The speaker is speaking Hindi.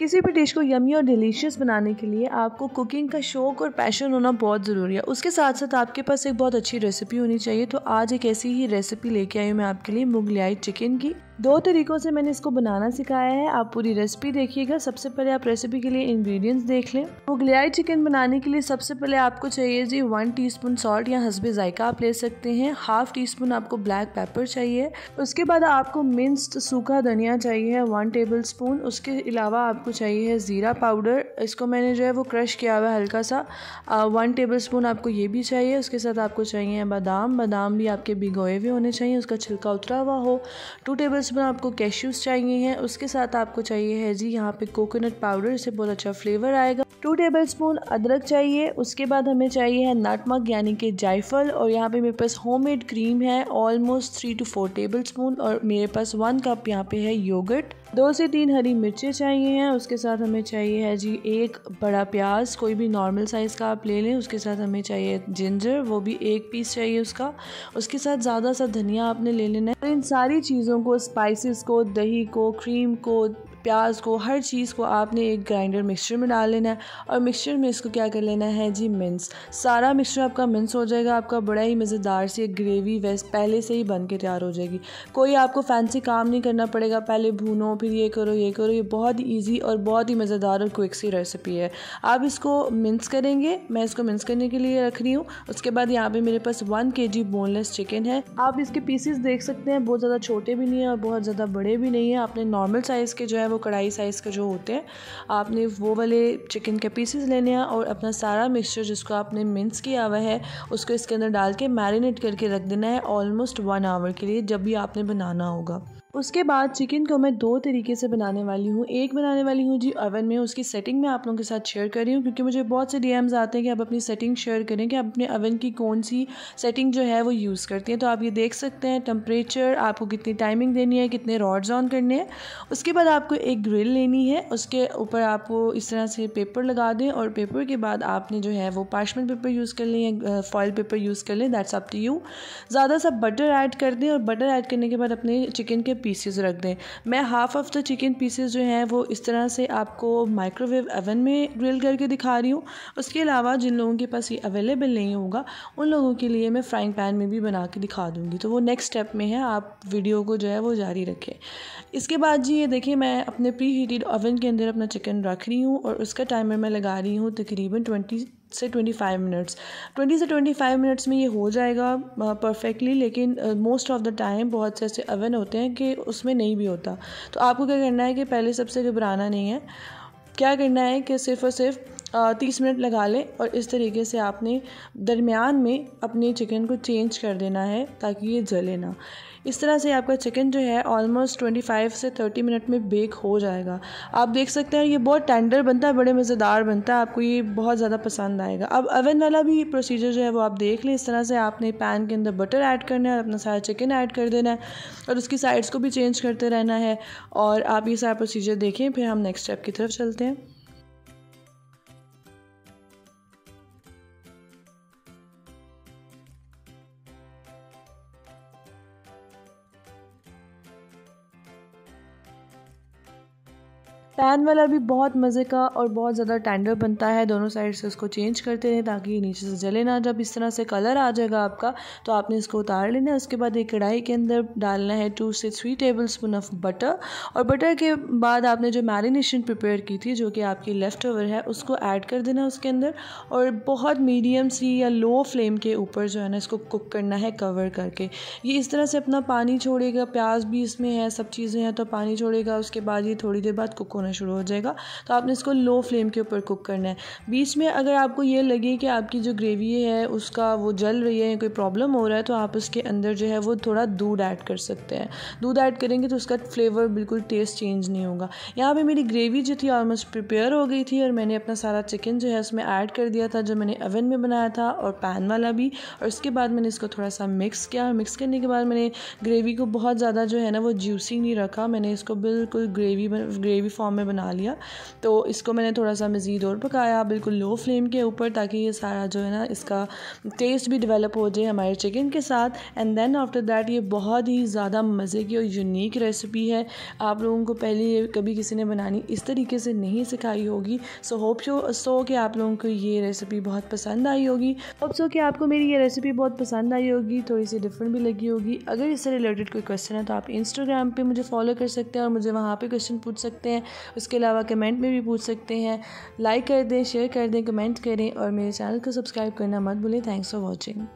किसी भी डिश को यमी और डिलीशियस बनाने के लिए आपको कुकिंग का शौक और पैशन होना बहुत ज़रूरी है उसके साथ साथ आपके पास एक बहुत अच्छी रेसिपी होनी चाहिए तो आज एक ऐसी ही रेसिपी लेके आई हूँ मैं आपके लिए मुगलियाई चिकन की दो तरीक़ों से मैंने इसको बनाना सिखाया है आप पूरी रेसिपी देखिएगा सबसे पहले आप रेसिपी के लिए इंग्रेडिएंट्स देख लें मुगलियाई चिकन बनाने के लिए सबसे पहले आपको चाहिए जी वन टीस्पून सॉल्ट या हसबे जायका आप ले सकते हैं हाफ टी स्पून आपको ब्लैक पेपर चाहिए उसके बाद आपको मिन्स्ड सूखा धनिया चाहिए वन टेबल स्पून उसके अलावा आपको चाहिए ज़ीरा पाउडर इसको मैंने जो है वो क्रश किया हुआ है हल्का सा वन टेबल स्पून आपको ये भी चाहिए उसके साथ आपको चाहिए बादाम बादाम भी आपके भिगोए हुए होने चाहिए उसका छिलका उतरा हुआ हो टू टेबल इसमें आपको कैश्यूज चाहिए हैं उसके साथ आपको चाहिए है जी यहाँ पे कोकोनट पाउडर इसे बहुत अच्छा फ्लेवर आएगा टू टेबल स्पून अदरक चाहिए उसके बाद हमें चाहिए है नटमक यानी कि जायफल और यहाँ पे मेरे पास होममेड क्रीम है almost three two four tablespoon और मेरे पास वन कप यहाँ पे है योगर्ट दो से तीन हरी मिर्चें चाहिए हैं उसके साथ हमें चाहिए है जी एक बड़ा प्याज कोई भी नॉर्मल साइज़ का आप ले लें उसके साथ हमें चाहिए जिंजर वो भी एक पीस चाहिए उसका उसके साथ ज़्यादा सा धनिया आपने ले लेना है इन सारी चीज़ों को स्पाइसेस को दही को क्रीम को प्याज को हर चीज़ को आपने एक ग्राइंडर मिक्सचर में डाल लेना है और मिक्सचर में इसको क्या कर लेना है जी मिन्स सारा मिक्सचर आपका मिन्स हो जाएगा आपका बड़ा ही मज़ेदार सी एक ग्रेवी वेस्ट पहले से ही बन के तैयार हो जाएगी कोई आपको फैंसी काम नहीं करना पड़ेगा पहले भूनो फिर ये करो ये करो ये बहुत ईजी और बहुत ही मज़ेदार और क्विक सी रेसिपी है आप इसको मिन्स करेंगे मैं इसको मिन्स करने के लिए रख रही हूँ उसके बाद यहाँ पर मेरे पास वन के जी बोनलेस चिकन है आप इसके पीसेस देख सकते हैं बहुत ज़्यादा छोटे भी नहीं है और बहुत ज़्यादा बड़े भी नहीं है आपने नॉर्मल साइज़ के जो है वो कढ़ाई साइज़ के जो होते हैं आपने वो वाले चिकन के पीसेस लेने हैं और अपना सारा मिक्सचर जिसको आपने मिन्स किया हुआ है उसको इसके अंदर डाल के मैरिनेट करके रख देना है ऑलमोस्ट वन आवर के लिए जब भी आपने बनाना होगा उसके बाद चिकन को मैं दो तरीके से बनाने वाली हूँ एक बनाने वाली हूँ जी ओवन में उसकी सेटिंग मैं आप लोगों के साथ शेयर कर रही हूँ क्योंकि मुझे बहुत से डी आते हैं कि आप अपनी सेटिंग शेयर करें कि आप अपने ओवन की कौन सी सेटिंग जो है वो यूज़ करती हैं तो आप ये देख सकते हैं टम्परेचर आपको कितनी टाइमिंग देनी है कितने रॉड्स ऑन करने हैं उसके बाद आपको एक ग्रिल लेनी है उसके ऊपर आपको इस तरह से पेपर लगा दें और पेपर के बाद आपने जो है वो पार्शमेंट पेपर यूज़ कर लें या फॉयल पेपर यूज़ कर लें दैट्स अप टू यू ज़्यादा सा बटर ऐड कर दें और बटर ऐड करने के बाद अपने चिकन के पीसेस रख दें मैं half of the chicken pieces जो हैं वो इस तरह से आपको माइक्रोवेव ओवन में ग्रिल करके दिखा रही हूँ उसके अलावा जिन लोगों के पास ये अवेलेबल नहीं होगा उन लोगों के लिए मैं फ्राइंग पैन में भी बना के दिखा दूँगी तो वो नेक्स्ट स्टेप में है आप वीडियो को जो है वो जारी रखें इसके बाद जी ये देखिए मैं अपने प्री हीटेड ओवन के अंदर अपना चिकन रख रही हूँ और उसका टाइमर मैं लगा रही हूँ तकरीबन ट्वेंटी से 25 मिनट्स 20 से 25 मिनट्स में ये हो जाएगा परफेक्टली लेकिन मोस्ट ऑफ़ द टाइम बहुत से ऐसे अवन होते हैं कि उसमें नहीं भी होता तो आपको क्या करना है कि पहले सबसे घबराना नहीं है क्या करना है कि सिर्फ़ और सिर्फ तीस मिनट लगा लें और इस तरीके से आपने दरमियान में अपने चिकन को चेंज कर देना है ताकि ये जले ना इस तरह से आपका चिकन जो है ऑलमोस्ट 25 से 30 मिनट में बेक हो जाएगा आप देख सकते हैं ये बहुत टेंडर बनता है बड़े मज़ेदार बनता है आपको ये बहुत ज़्यादा पसंद आएगा अब अवन वाला भी प्रोसीजर जो है वो आप देख लें इस तरह से आपने पैन के अंदर बटर ऐड करना है और अपना सारा चिकन ऐड कर देना है और उसकी साइड्स को भी चेंज करते रहना है और आप ये सारा प्रोसीजर देखें फिर हम नेक्स्ट स्टेप की तरफ चलते हैं पैन वाला भी बहुत मज़े का और बहुत ज़्यादा टेंडर बनता है दोनों साइड से उसको चेंज करते रहें ताकि नीचे से जले ना जब इस तरह से कलर आ जाएगा आपका तो आपने इसको उतार लेना उसके बाद एक कढ़ाई के अंदर डालना है टू से three tablespoon of butter और बटर के बाद आपने जो मैरिनेशन प्रिपेयर की थी जो कि आपकी लेफ़्ट ओवर है उसको ऐड कर देना उसके अंदर और बहुत मीडियम सी या लो फ्लेम के ऊपर जो है ना इसको कुक करना है कवर करके ये इस तरह से अपना पानी छोड़ेगा प्याज भी इसमें है सब चीज़ें हैं तो पानी छोड़ेगा उसके बाद ये थोड़ी देर बाद कुक होना होना शुरू हो जाएगा तो आपने इसको लो फ्लेम के ऊपर कुक करना है बीच में अगर आपको ये लगे कि आपकी जो ग्रेवी है उसका वो जल रही है कोई प्रॉब्लम हो रहा है तो आप उसके अंदर जो है वो थोड़ा दूध ऐड कर सकते हैं दूध ऐड करेंगे तो उसका फ्लेवर बिल्कुल टेस्ट चेंज नहीं होगा यहाँ पर मेरी ग्रेवी जो थी ऑलमोस्ट प्रिपेयर हो गई थी और मैंने अपना सारा चिकन जो है उसमें ऐड कर दिया था जो मैंने ओवन में बनाया था और पैन वाला भी और उसके बाद मैंने इसको थोड़ा सा मिक्स किया मिक्स करने के बाद मैंने ग्रेवी को बहुत ज़्यादा जो है ना वो जूसी नहीं रखा मैंने इसको बिल्कुल ग्रेवी ग्रेवी फॉर्म फॉर्म में बना लिया तो इसको मैंने थोड़ा सा मज़ीद और पकाया बिल्कुल लो फ्लेम के ऊपर ताकि ये सारा जो है ना इसका टेस्ट भी डिवेलप हो जाए हमारे चिकन के साथ एंड देन आफ्टर दैट ये बहुत ही ज़्यादा मज़े की और यूनिक रेसिपी है आप लोगों को पहले कभी किसी ने बनानी इस तरीके से नहीं सिखाई होगी सो होप शो सो कि आप लोगों को ये रेसिपी बहुत पसंद आई होगी होप सो कि आपको मेरी ये रेसिपी बहुत पसंद आई होगी थोड़ी सी डिफरेंट भी लगी होगी अगर इससे रिलेटेड कोई क्वेश्चन है तो आप इंस्टाग्राम पर मुझे फॉलो कर सकते हैं और मुझे वहाँ पर क्वेश्चन पूछ सकते हैं उसके अलावा कमेंट में भी पूछ सकते हैं लाइक कर दें शेयर कर दें कमेंट करें और मेरे चैनल को सब्सक्राइब करना मत भूलें थैंक्स फॉर वॉचिंग